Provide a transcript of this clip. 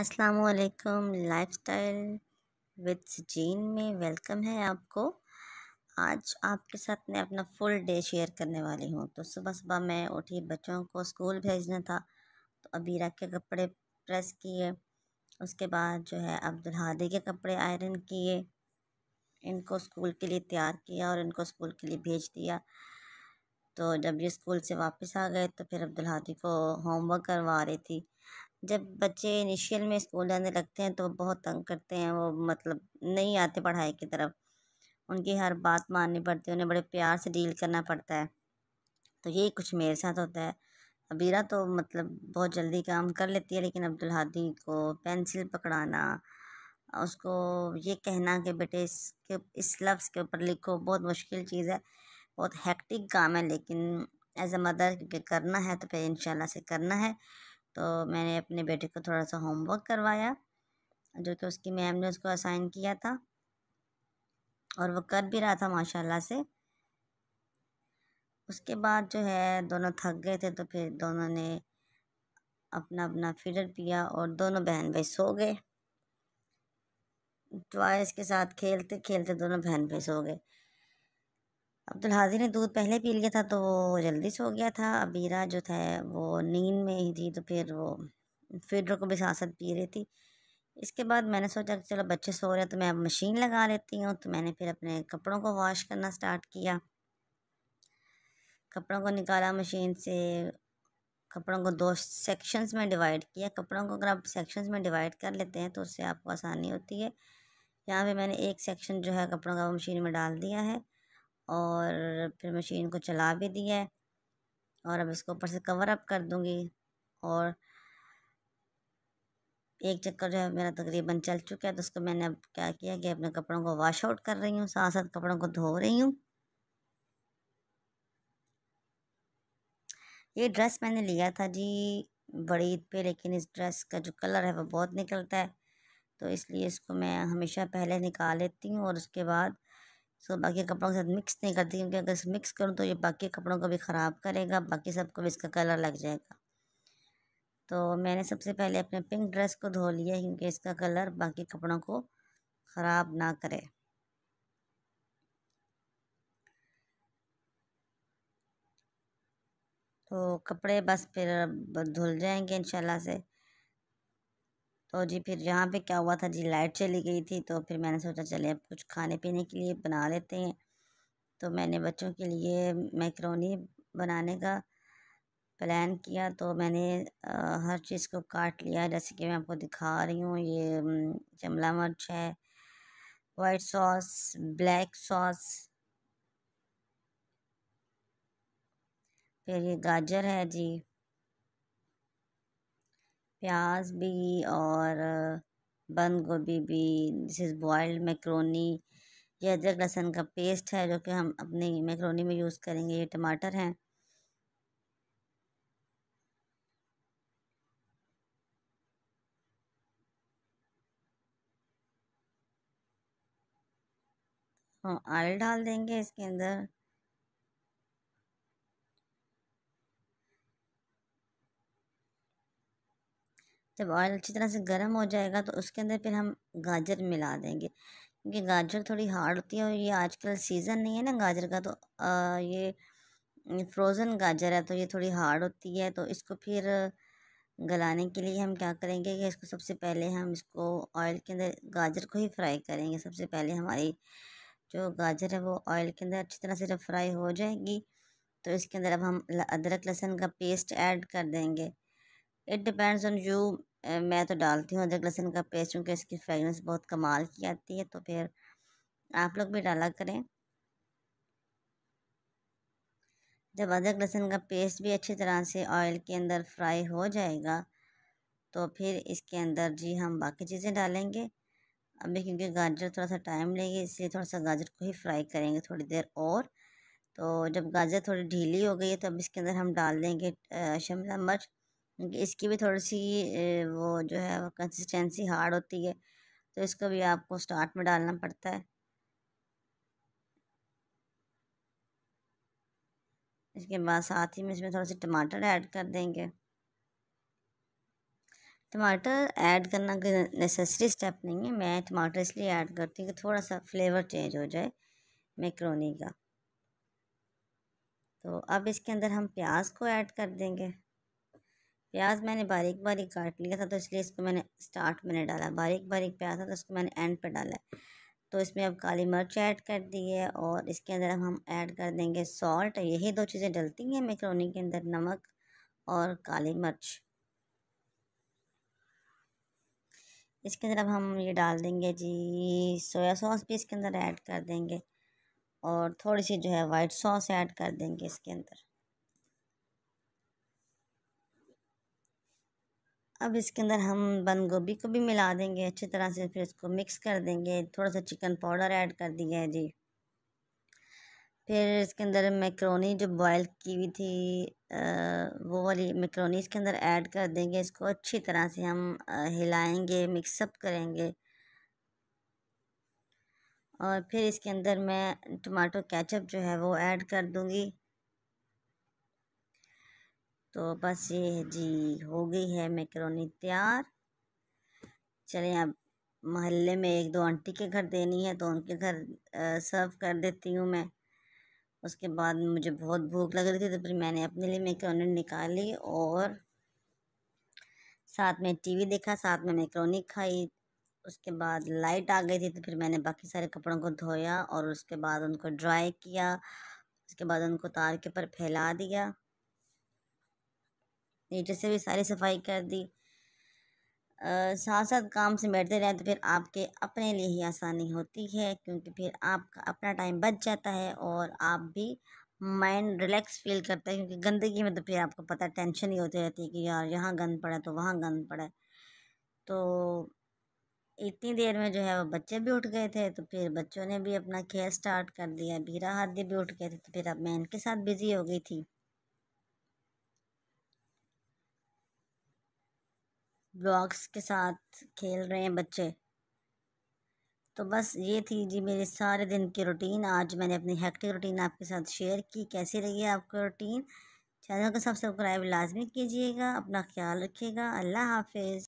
अस्सलाम lifestyle with जीन में वेलकम है आपको आज आपके साथ मैं अपना फुल डे शेयर करने वाली हूँ तो सुबह सुबह मैं उठी बच्चों को स्कूल भेजना था तो अबीरा के कपड़े प्रेस किए उसके बाद जो है अब्दुल हादी के कपड़े आयरन किए इनको स्कूल के लिए तैयार किया और इनको स्कूल के लिए भेज दिया तो जब ये स्कूल से वापस आ गए तो फिर अब्दुल हादी को होमवर्क करवा रही थी जब बच्चे इनिशियल में स्कूल जाने लगते हैं तो बहुत तंग करते हैं वो मतलब नहीं आते पढ़ाई की तरफ उनकी हर बात माननी पड़ती है उन्हें बड़े प्यार से डील करना पड़ता है तो यही कुछ मेरे साथ होता है अबीरा तो मतलब बहुत जल्दी काम कर लेती है लेकिन अब्दुल हादी को पेंसिल पकड़ाना उसको ये कहना कि बेटे इसके इस लफ्ज़ के ऊपर लिखो बहुत मुश्किल चीज़ है बहुत हैक्टिक काम है लेकिन एज अ मदर क्योंकि करना है तो फिर इन से करना है तो मैंने अपने बेटे को थोड़ा सा होमवर्क करवाया जो कि उसकी मैम ने उसको असाइन किया था और वो कर भी रहा था माशाल्लाह से उसके बाद जो है दोनों थक गए थे तो फिर दोनों ने अपना अपना फीडर पिया और दोनों बहन भाई सो गए टॉयस के साथ खेलते खेलते दोनों बहन भाई सो गए अब्दुल हाजी ने दूध पहले पी लिया था तो वो जल्दी सो गया था अबीरा जो था वो नींद में ही थी तो फिर वो फिर को भी साथ पी रही थी इसके बाद मैंने सोचा कि चलो बच्चे सो रहे हैं तो मैं अब मशीन लगा लेती हूँ तो मैंने फिर अपने कपड़ों को वॉश करना स्टार्ट किया कपड़ों को निकाला मशीन से कपड़ों को दो सेक्शंस में डिवाइड किया कपड़ों को अगर आप सेक्शंस में डिवाइड कर लेते हैं तो उससे आपको आसानी होती है यहाँ पे मैंने एक सेक्शन जो है कपड़ों का मशीन में डाल दिया है और फिर मशीन को चला भी दिया है और अब इसको ऊपर से कवर अप कर दूंगी और एक चक्कर जो है मेरा तकरीबन चल चुका है तो उसको मैंने अब क्या किया कि अपने कपड़ों को वाश आउट कर रही हूँ साथ साथ कपड़ों को धो रही हूँ ये ड्रेस मैंने लिया था जी बड़ी ईद पे लेकिन इस ड्रेस का जो कलर है वो बहुत निकलता है तो इसलिए इसको मैं हमेशा पहले निकाल लेती हूँ और उसके बाद उसको बाकी कपड़ों के साथ मिक्स नहीं करती क्योंकि अगर इसे मिक्स करूँ तो ये बाकी कपड़ों को भी ख़राब करेगा बाकी सबको भी इसका कलर लग जाएगा तो मैंने सबसे पहले अपने पिंक ड्रेस को धो लिया क्योंकि इसका कलर बाकी कपड़ों को ख़राब ना करे तो कपड़े बस फिर धुल जाएंगे इंशाल्लाह से तो जी फिर यहाँ पे क्या हुआ था जी लाइट चली गई थी तो फिर मैंने सोचा चले अब कुछ खाने पीने के लिए बना लेते हैं तो मैंने बच्चों के लिए मैक्रोनी बनाने का प्लान किया तो मैंने आ, हर चीज़ को काट लिया जैसे कि मैं आपको दिखा रही हूँ ये शिमला मिर्च है वाइट सॉस ब्लैक सॉस फिर ये गाजर है जी प्याज भी और बंद गोभी भी दिस इज़ बॉइल्ड मैक्रोनी ये अदरक लहसन का पेस्ट है जो कि हम अपने मैक्रोनी में यूज़ करेंगे ये टमाटर हैं ऑयल हाँ, डाल देंगे इसके अंदर जब ऑयल अच्छी तरह से गर्म हो जाएगा तो उसके अंदर फिर हम गाजर मिला देंगे क्योंकि गाजर थोड़ी हार्ड होती है और ये आजकल सीज़न नहीं है ना गाजर का तो आ, ये फ्रोज़न गाजर है तो ये थोड़ी हार्ड होती है तो इसको फिर गलाने के लिए हम क्या करेंगे कि इसको सबसे पहले हम इसको ऑयल के अंदर गाजर को ही फ्राई करेंगे सबसे पहले हमारी जो गाजर है वो ऑयल के अंदर अच्छी तरह से जब फ्राई हो जाएगी तो इसके अंदर अब हम अदरक लहसुन का पेस्ट ऐड कर देंगे इट डिपेंड्स ऑन यू मैं तो डालती हूँ अदरक लहसुन का पेस्ट क्योंकि इसकी फ्रेगनेंस बहुत कमाल की आती है तो फिर आप लोग भी डाला करें जब अदरक लहसुन का पेस्ट भी अच्छी तरह से ऑयल के अंदर फ्राई हो जाएगा तो फिर इसके अंदर जी हम बाकी चीज़ें डालेंगे अभी क्योंकि गाजर थोड़ा सा टाइम लेगी इसलिए थोड़ा सा गाजर को ही फ्राई करेंगे थोड़ी देर और तो जब गाजर थोड़ी ढीली हो गई है तो अब इसके अंदर हम डाल देंगे शिमला मिर्च इसकी भी थोड़ी सी वो जो है कंसिस्टेंसी हार्ड होती है तो इसको भी आपको स्टार्ट में डालना पड़ता है इसके बाद साथ ही में इसमें थोड़ा से टमाटर ऐड कर देंगे टमाटर ऐड करना कोई नेसेसरी स्टेप नहीं है मैं टमाटर इसलिए ऐड करती हूँ कि थोड़ा सा फ्लेवर चेंज हो जाए मेकरोनी का तो अब इसके अंदर हम प्याज को ऐड कर देंगे प्याज मैंने बारीक बारीक काट लिया था तो इसलिए इसको मैंने स्टार्ट में नहीं डाला बारीक बारीक प्याज था तो उसको मैंने एंड पर डाला तो इसमें अब काली मिर्च ऐड कर दी है और इसके अंदर अब हम ऐड कर देंगे सॉल्ट तो यही दो चीज़ें डलती हैं मेकरोनी के अंदर नमक और काली मिर्च इसके अंदर अब हम ये डाल देंगे जी सोया सॉस भी इसके अंदर ऐड कर देंगे और थोड़ी सी जो है वाइट सॉस ऐड कर देंगे इसके अंदर अब इसके अंदर हम बंद गोभी को भी मिला देंगे अच्छी तरह से फिर इसको मिक्स कर देंगे थोड़ा सा चिकन पाउडर ऐड कर दिया है जी फिर इसके अंदर मैक्रोनी जो बॉयल की हुई थी आ, वो वाली मैक्रोनी इसके अंदर ऐड कर देंगे इसको अच्छी तरह से हम हिलाएंगे मिक्सअप करेंगे और फिर इसके अंदर मैं टमाटो कैचअप जो है वो ऐड कर दूँगी तो बस ये जी हो गई है मैक्रोनी तैयार चलें अब महल्ले में एक दो आंटी के घर देनी है तो उनके घर सर्व कर देती हूँ मैं उसके बाद मुझे बहुत भूख लग रही थी तो फिर मैंने अपने लिए मैक्रोनी निकाली और साथ में टीवी देखा साथ में मैक्रोनी खाई उसके बाद लाइट आ गई थी तो फिर मैंने बाकी सारे कपड़ों को धोया और उसके बाद उनको ड्राई किया उसके बाद उनको तार के ऊपर फैला दिया नीचे से भी सारी सफाई कर दी आ, साथ साथ काम से बैठते रहें तो फिर आपके अपने लिए ही आसानी होती है क्योंकि फिर आपका अपना टाइम बच जाता है और आप भी माइंड रिलैक्स फील करता है क्योंकि गंदगी में तो फिर आपको पता टेंशन ही होती रहती है कि यार यहाँ गंद पड़ा तो वहाँ गंद पड़ा तो इतनी देर में जो है वो बच्चे भी उठ गए थे तो फिर बच्चों ने भी अपना खेल स्टार्ट कर दिया बीरा हाथी भी उठ गए थे तो फिर अब मैं इनके साथ बिज़ी हो गई थी ब्लॉक्स के साथ खेल रहे हैं बच्चे तो बस ये थी जी मेरे सारे दिन की रूटीन आज मैंने अपनी हैक्टिक रूटीन आपके साथ शेयर की कैसी लगी आपको रूटीन चैनल को सब्सक्राइब लाजमी कीजिएगा अपना ख्याल रखिएगा अल्लाह हाफिज़